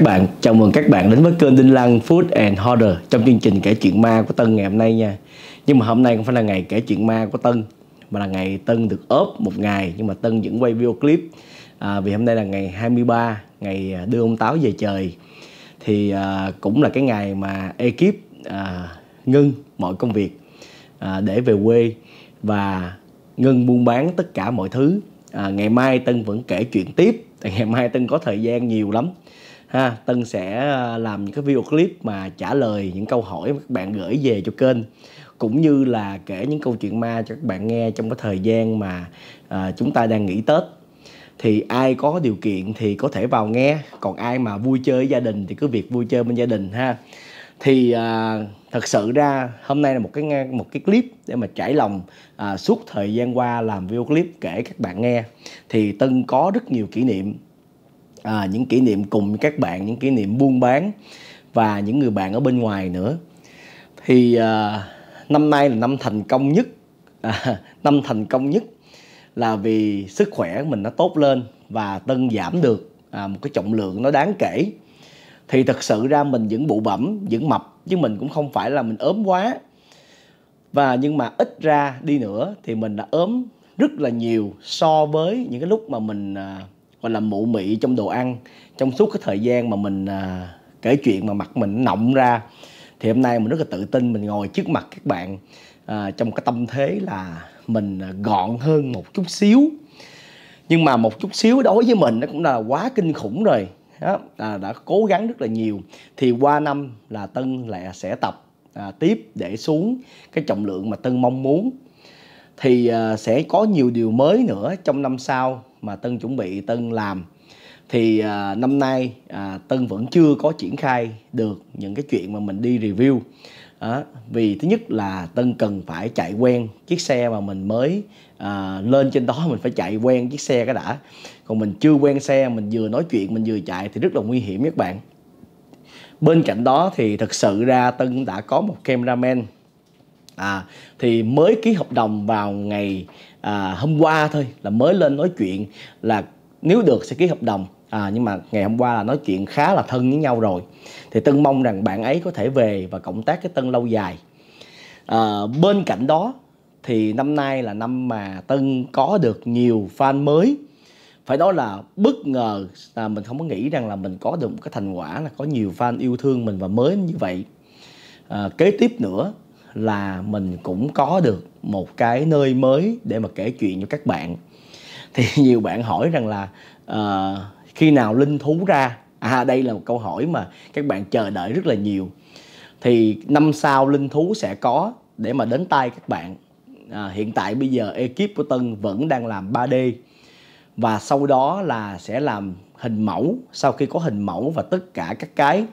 các bạn, chào mừng các bạn đến với kênh Đinh Lăng Food and Horror trong chương trình kể chuyện ma của Tân ngày hôm nay nha. Nhưng mà hôm nay không phải là ngày kể chuyện ma của Tân mà là ngày Tân được ốp một ngày nhưng mà Tân vẫn quay video clip à, vì hôm nay là ngày 23 ngày à, đưa ông táo về trời thì à, cũng là cái ngày mà ekip à, ngưng mọi công việc à, để về quê và ngưng buôn bán tất cả mọi thứ. À, ngày mai Tân vẫn kể chuyện tiếp ngày mai Tân có thời gian nhiều lắm ha tân sẽ ờ, làm những cái video clip mà trả lời những câu hỏi mà các bạn gửi về cho kênh cũng như là kể những câu chuyện ma cho các bạn nghe trong cái thời gian mà à, chúng ta đang nghỉ tết thì ai có điều kiện thì có thể vào nghe còn ai mà vui chơi gia đình thì cứ việc vui chơi bên gia đình ha thì à, thật sự ra hôm nay là một cái một cái clip để mà trải lòng à, suốt thời gian qua làm video clip kể các bạn nghe thì tân có rất nhiều kỷ niệm à, những kỷ niệm cùng các bạn những kỷ niệm buôn bán và những người bạn ở bên ngoài nữa thì à, năm nay là năm thành công nhất à, năm thành công nhất là vì sức khỏe mình nó tốt lên và tân giảm được à, một cái trọng lượng nó đáng kể thì thật sự ra mình vẫn bụ bẩm vẫn mập chứ mình cũng không phải là mình ốm quá và nhưng mà ít ra đi nữa thì mình đã ốm rất là nhiều so với những cái lúc mà mình à, gọi là mụ mị trong đồ ăn trong suốt cái thời gian mà mình à, kể chuyện mà mặt mình nọng ra thì hôm nay mình rất là tự tin mình ngồi trước mặt các bạn à, trong cái tâm thế là mình à, gọn hơn một chút xíu nhưng mà một chút xíu đối với mình nó cũng là quá kinh khủng rồi đó, à, đã cố gắng rất là nhiều thì qua năm là tân lại sẽ tập à, tiếp để xuống cái trọng lượng mà tân mong muốn thì à, sẽ có nhiều điều mới nữa trong năm sau mà Tân chuẩn bị Tân làm thì à, năm nay à, Tân vẫn chưa có triển khai được những cái chuyện mà mình đi review à, vì thứ nhất là Tân cần phải chạy quen chiếc xe mà mình mới à, lên trên đó mình phải chạy quen chiếc xe cái đã còn mình chưa quen xe mình vừa nói chuyện mình vừa chạy thì rất là nguy hiểm các bạn bên cạnh đó thì thật sự ra Tân đã có một cameraman à, thì mới ký hợp đồng vào ngày à, hôm qua thôi là mới lên nói chuyện là nếu được sẽ ký hợp đồng à, nhưng mà ngày hôm qua là nói chuyện khá là thân với nhau rồi thì tân mong rằng bạn ấy có thể về và cộng tác cái tân lâu dài à, bên cạnh đó thì năm nay là năm mà tân có được nhiều fan mới phải nói là bất ngờ là mình không có nghĩ rằng là mình có được một cái thành quả là có nhiều fan yêu thương mình và mới như vậy à, kế tiếp nữa là mình cũng có được một cái nơi mới để mà kể chuyện cho các bạn thì nhiều bạn hỏi rằng là uh, khi nào linh thú ra à đây là một câu hỏi mà các bạn chờ đợi rất là nhiều thì năm sau linh thú sẽ có để mà đến tay các bạn à, hiện tại bây giờ ekip của tân vẫn đang làm 3d và sau đó là sẽ làm hình mẫu sau khi có hình mẫu và tất cả các cái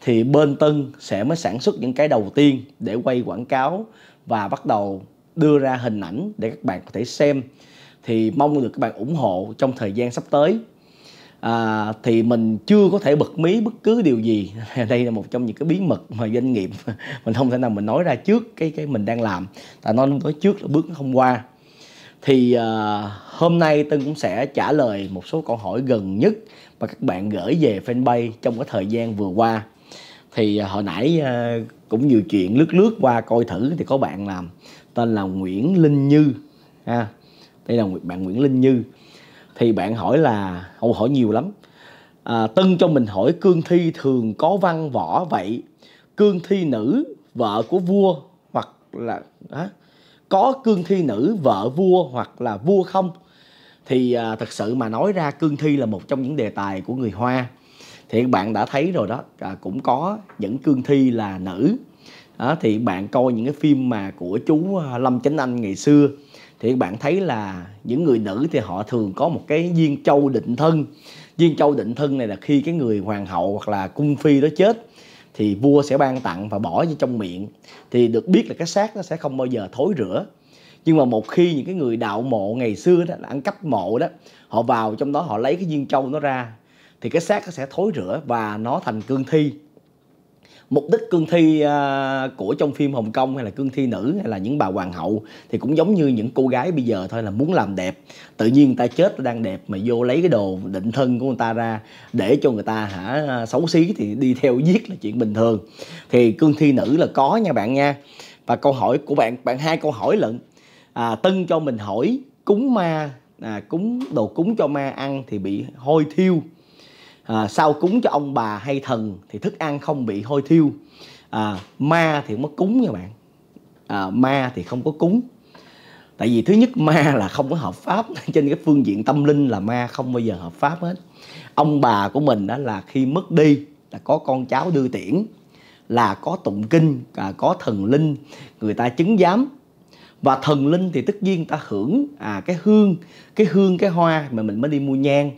thì bên tân sẽ mới sản xuất những cái đầu tiên để quay quảng cáo và bắt đầu đưa ra hình ảnh để các bạn có thể xem thì mong được các bạn ủng hộ trong thời gian sắp tới à, thì mình chưa có thể bật mí bất cứ điều gì đây là một trong những cái bí mật mà doanh nghiệp mình không thể nào mình nói ra trước cái cái mình đang làm tại nó nói trước là bước nó không qua thì uh, hôm nay Tân cũng sẽ trả lời một số câu hỏi gần nhất mà các bạn gửi về fanpage trong cái thời gian vừa qua thì uh, hồi nãy uh, cũng nhiều chuyện lướt lướt qua coi thử thì có bạn làm tên là Nguyễn Linh Như ha đây là bạn Nguyễn Linh Như thì bạn hỏi là ông hỏi nhiều lắm à, Tân cho mình hỏi cương thi thường có văn võ vậy cương thi nữ vợ của vua hoặc là á, có cương thi nữ vợ vua hoặc là vua không thì à, thật sự mà nói ra cương thi là một trong những đề tài của người hoa thì bạn đã thấy rồi đó à, cũng có những cương thi là nữ đó, thì bạn coi những cái phim mà của chú à, lâm chánh anh ngày xưa thì bạn thấy là những người nữ thì họ thường có một cái viên châu định thân viên châu định thân này là khi cái người hoàng hậu hoặc là cung phi đó chết thì vua sẽ ban tặng và bỏ vô trong miệng thì được biết là cái xác nó sẽ không bao giờ thối rửa nhưng mà một khi những cái người đạo mộ ngày xưa đó là ăn cắp mộ đó họ vào trong đó họ lấy cái viên châu nó ra thì cái xác nó sẽ thối rửa và nó thành cương thi mục đích cương thi uh, của trong phim Hồng Kông hay là cương thi nữ hay là những bà hoàng hậu thì cũng giống như những cô gái bây giờ thôi là muốn làm đẹp tự nhiên người ta chết đang đẹp mà vô lấy cái đồ định thân của người ta ra để cho người ta hả à, xấu xí thì đi theo giết là chuyện bình thường thì cương thi nữ là có nha bạn nha và câu hỏi của bạn bạn hai câu hỏi lận à, tân cho mình hỏi cúng ma à, cúng đồ cúng cho ma ăn thì bị hôi thiêu à, sau cúng cho ông bà hay thần thì thức ăn không bị hôi thiêu à, ma thì không có cúng nha bạn à, ma thì không có cúng tại vì thứ nhất ma là không có hợp pháp trên cái phương diện tâm linh là ma không bao giờ hợp pháp hết ông bà của mình đó là khi mất đi là có con cháu đưa tiễn là có tụng kinh à, có thần linh người ta chứng giám và thần linh thì tất nhiên ta hưởng à cái hương cái hương cái hoa mà mình mới đi mua nhang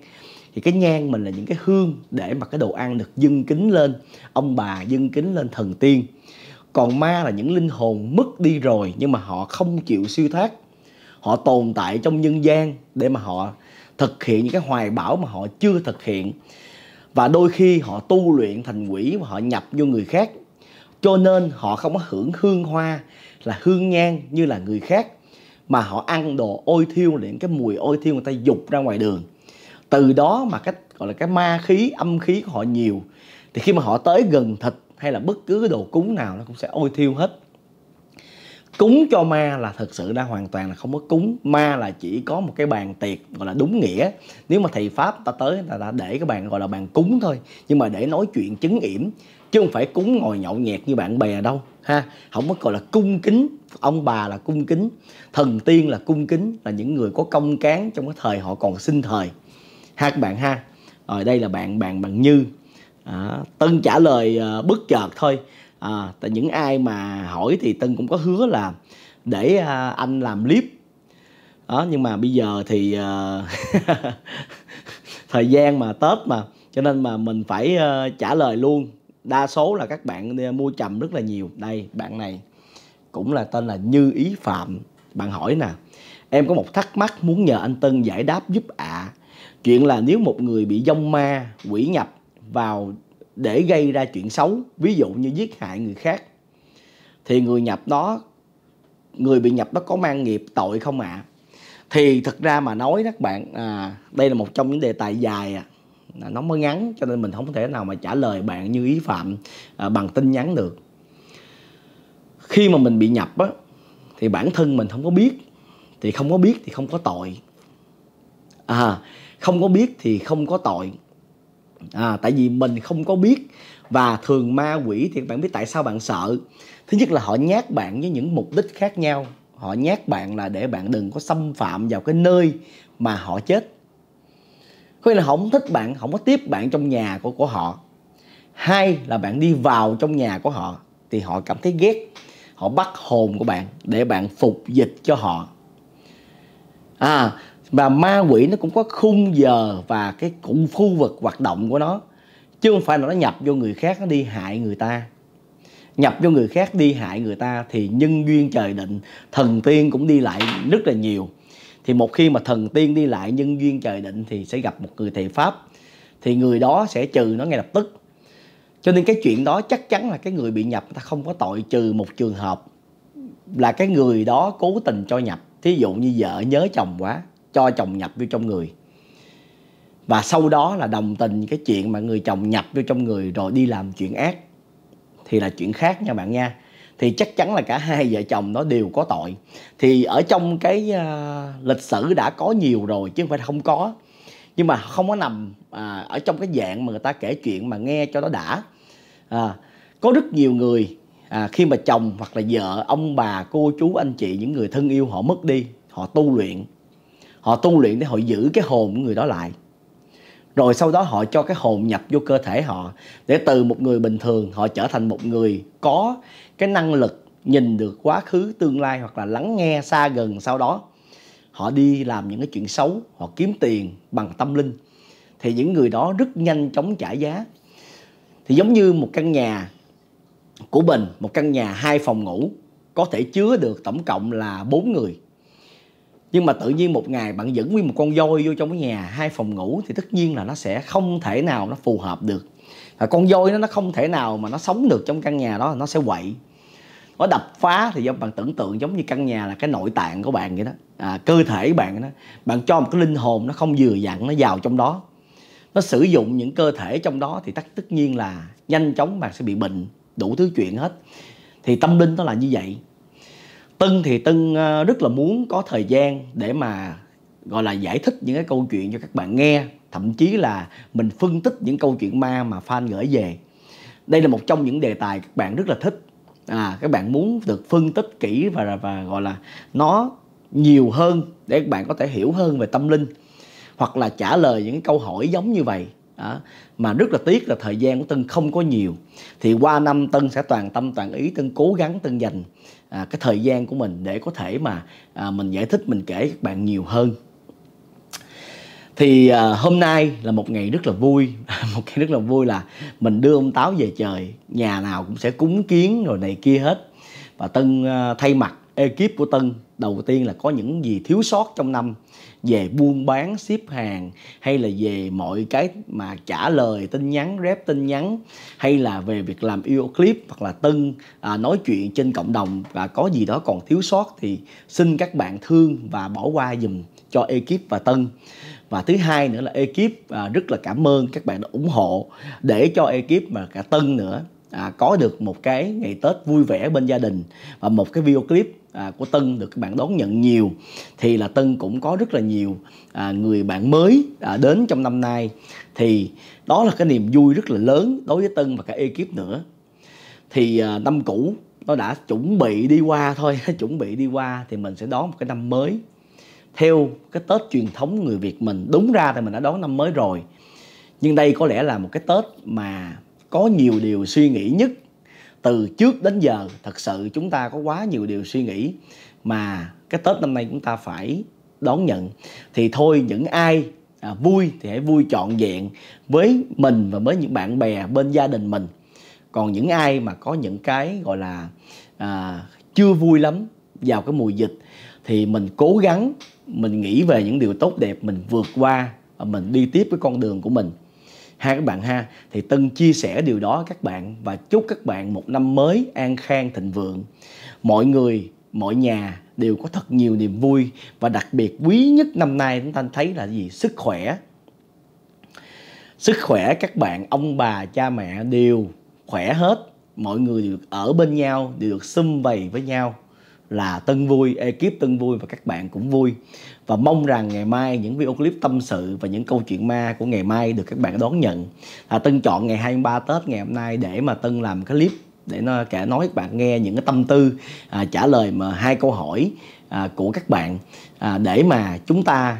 thì cái nhang mình là những cái hương để mà cái đồ ăn được dâng kính lên ông bà dâng kính lên thần tiên còn ma là những linh hồn mất đi rồi nhưng mà họ không chịu siêu thoát họ tồn tại trong nhân gian để mà họ thực hiện những cái hoài bão mà họ chưa thực hiện và đôi khi họ tu luyện thành quỷ và họ nhập vô người khác cho nên họ không có hưởng hương hoa là hương nhang như là người khác mà họ ăn đồ ôi thiêu những cái mùi ôi thiêu người ta dục ra ngoài đường từ đó mà cách gọi là cái ma khí âm khí của họ nhiều thì khi mà họ tới gần thịt hay là bất cứ đồ cúng nào nó cũng sẽ ôi thiêu hết cúng cho ma là thực sự đã hoàn toàn là không có cúng ma là chỉ có một cái bàn tiệc gọi là đúng nghĩa nếu mà thầy pháp ta tới ta đã để cái bàn gọi là bàn cúng thôi nhưng mà để nói chuyện chứng yểm chứ không phải cúng ngồi nhậu nhẹt như bạn bè đâu ha không có gọi là cung kính ông bà là cung kính thần tiên là cung kính là những người có công cán trong cái thời họ còn sinh thời hai bạn ha rồi ờ, đây là bạn bạn bạn như à, tân trả lời à, bất chợt thôi à, tại những ai mà hỏi thì tân cũng có hứa là để à, anh làm clip đó nhưng mà bây giờ thì à, thời gian mà tết mà cho nên mà mình phải à, trả lời luôn đa số là các bạn mua chầm rất là nhiều đây bạn này cũng là tên là như ý phạm bạn hỏi nè em có một thắc mắc muốn nhờ anh tân giải đáp giúp ạ à chuyện là nếu một người bị dông ma quỷ nhập vào để gây ra chuyện xấu ví dụ như giết hại người khác thì người nhập đó người bị nhập đó có mang nghiệp tội không ạ à? thì thật ra mà nói các bạn à, đây là một trong những đề tài dài à nó mới ngắn cho nên mình không thể nào mà trả lời bạn như ý phạm à, bằng tin nhắn được khi mà mình bị nhập á thì bản thân mình không có biết thì không có biết thì không có tội à không có biết thì không có tội à, tại vì mình không có biết và thường ma quỷ thì bạn biết tại sao bạn sợ thứ nhất là họ nhát bạn với những mục đích khác nhau họ nhát bạn là để bạn đừng có xâm phạm vào cái nơi mà họ chết có nghĩa là họ không thích bạn không có tiếp bạn trong nhà của của họ hai là bạn đi vào trong nhà của họ thì họ cảm thấy ghét họ bắt hồn của bạn để bạn phục dịch cho họ à và ma quỷ nó cũng có khung giờ và cái cụm khu vực hoạt động của nó chứ không phải là nó nhập vô người khác nó đi hại người ta nhập vô người khác đi hại người ta thì nhân duyên trời định thần tiên cũng đi lại rất là nhiều thì một khi mà thần tiên đi lại nhân duyên trời định thì sẽ gặp một người thầy pháp thì người đó sẽ trừ nó ngay lập tức cho nên cái chuyện đó chắc chắn là cái người bị nhập người ta không có tội trừ một trường hợp là cái người đó cố tình cho nhập thí dụ như vợ nhớ chồng quá cho chồng nhập vô trong người và sau đó là đồng tình cái chuyện mà người chồng nhập vô trong người rồi đi làm chuyện ác thì là chuyện khác nha bạn nha thì chắc chắn là cả hai vợ chồng nó đều có tội thì ở trong cái uh, lịch sử đã có nhiều rồi chứ không phải không có nhưng mà không có nằm à, ở trong cái dạng mà người ta kể chuyện mà nghe cho nó đã à, có rất nhiều người à, khi mà chồng hoặc là vợ ông bà cô chú anh chị những người thân yêu họ mất đi họ tu luyện họ tu luyện để họ giữ cái hồn của người đó lại rồi sau đó họ cho cái hồn nhập vô cơ thể họ để từ một người bình thường họ trở thành một người có cái năng lực nhìn được quá khứ tương lai hoặc là lắng nghe xa gần sau đó họ đi làm những cái chuyện xấu họ kiếm tiền bằng tâm linh thì những người đó rất nhanh chóng trả giá thì giống như một căn nhà của mình một căn nhà hai phòng ngủ có thể chứa được tổng cộng là bốn người nhưng mà tự nhiên một ngày bạn dẫn nguyên một con voi vô trong cái nhà hai phòng ngủ thì tất nhiên là nó sẽ không thể nào nó phù hợp được và con voi nó nó không thể nào mà nó sống được trong căn nhà đó nó sẽ quậy nó đập phá thì do bạn tưởng tượng giống như căn nhà là cái nội tạng của bạn vậy đó à, cơ thể bạn đó bạn cho một cái linh hồn nó không vừa dặn nó vào trong đó nó sử dụng những cơ thể trong đó thì tất tất nhiên là nhanh chóng bạn sẽ bị bệnh đủ thứ chuyện hết thì tâm linh nó là như vậy Tân thì Tân ờ, rất là muốn có thời gian để mà gọi là giải thích những cái câu chuyện cho các bạn nghe thậm chí là mình phân tích những câu chuyện ma mà fan gửi về đây là một trong những đề tài các bạn rất là thích à các bạn muốn được phân tích kỹ và và gọi là nó nhiều hơn để các bạn có thể hiểu hơn về tâm linh hoặc là trả lời những câu hỏi giống như vậy đó. mà rất là tiếc là thời gian của tân không có nhiều thì qua năm tân sẽ toàn tâm toàn ý tân cố gắng tân dành à, cái thời gian của mình để có thể mà à, mình giải thích mình kể các bạn nhiều hơn thì à, hôm nay là một ngày rất là vui một ngày rất là vui là mình đưa ông táo về trời nhà nào cũng sẽ cúng kiến rồi này kia hết và tân à, thay mặt ekip của tân đầu tiên là có những gì thiếu sót trong năm về buôn bán ship hàng hay là về mọi cái mà trả lời tin nhắn rep tin nhắn hay là về việc làm yêu clip hoặc là tân à, nói chuyện trên cộng đồng và có gì đó còn thiếu sót thì xin các bạn thương và bỏ qua dùm cho ekip và tân và thứ hai nữa là ekip à, rất là cảm ơn các bạn đã ủng hộ để cho ekip mà cả tân nữa à, có được một cái ngày Tết vui vẻ bên gia đình và một cái video clip à, của Tân được các bạn đón nhận nhiều thì là Tân cũng có rất là nhiều à, người bạn mới à, đến trong năm nay thì đó là cái niềm vui rất là lớn đối với Tân và cả ekip nữa thì à, năm cũ nó đã chuẩn bị đi qua thôi chuẩn bị đi qua thì mình sẽ đón một cái năm mới theo cái Tết truyền thống người Việt mình đúng ra thì mình đã đón năm mới rồi nhưng đây có lẽ là một cái Tết mà có nhiều điều suy nghĩ nhất từ trước đến giờ thật sự chúng ta có quá nhiều điều suy nghĩ mà cái tết năm nay chúng ta phải đón nhận thì thôi những ai à, vui thì hãy vui trọn vẹn với mình và với những bạn bè bên gia đình mình còn những ai mà có những cái gọi là à, chưa vui lắm vào cái mùa dịch thì mình cố gắng mình nghĩ về những điều tốt đẹp mình vượt qua và mình đi tiếp cái con đường của mình hai các bạn ha thì tân chia sẻ điều đó các bạn và chúc các bạn một năm mới an khang thịnh vượng mọi người mọi nhà đều có thật nhiều niềm vui và đặc biệt quý nhất năm nay chúng ta thấy là gì sức khỏe sức khỏe các bạn ông bà cha mẹ đều khỏe hết mọi người được ở bên nhau đều được xung vầy với nhau là Tân vui, ekip Tân vui và các bạn cũng vui và mong rằng ngày mai những video clip tâm sự và những câu chuyện ma của ngày mai được các bạn đón nhận. là Tân chọn ngày 23 Tết ngày hôm nay để mà Tân làm cái clip để nó kể nói các bạn nghe những cái tâm tư à, trả lời mà hai câu hỏi à, của các bạn à, để mà chúng ta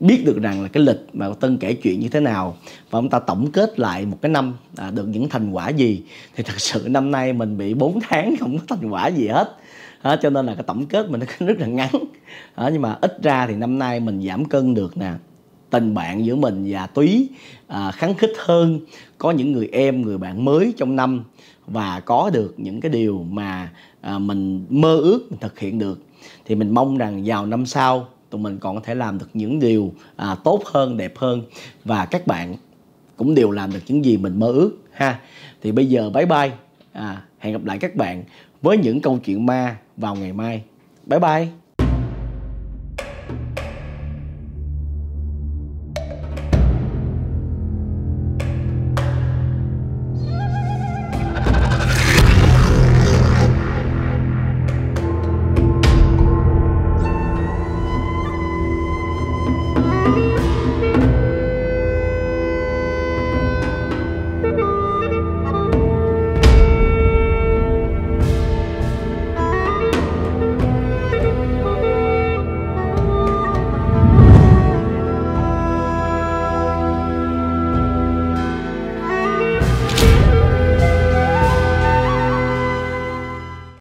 biết được rằng là cái lịch mà Tân kể chuyện như thế nào và ông ta tổng kết lại một cái năm à, được những thành quả gì thì thật sự năm nay mình bị 4 tháng không có thành quả gì hết à, cho nên là cái tổng kết mình nó rất là ngắn à, nhưng mà ít ra thì năm nay mình giảm cân được nè tình bạn giữa mình và túy à, kháng khích hơn có những người em người bạn mới trong năm và có được những cái điều mà à, mình mơ ước mình thực hiện được thì mình mong rằng vào năm sau tụi mình còn có thể làm được những điều à, tốt hơn đẹp hơn và các bạn cũng đều làm được những gì mình mơ ước ha thì bây giờ bye bye à, hẹn gặp lại các bạn với những câu chuyện ma vào ngày mai. Bye bye!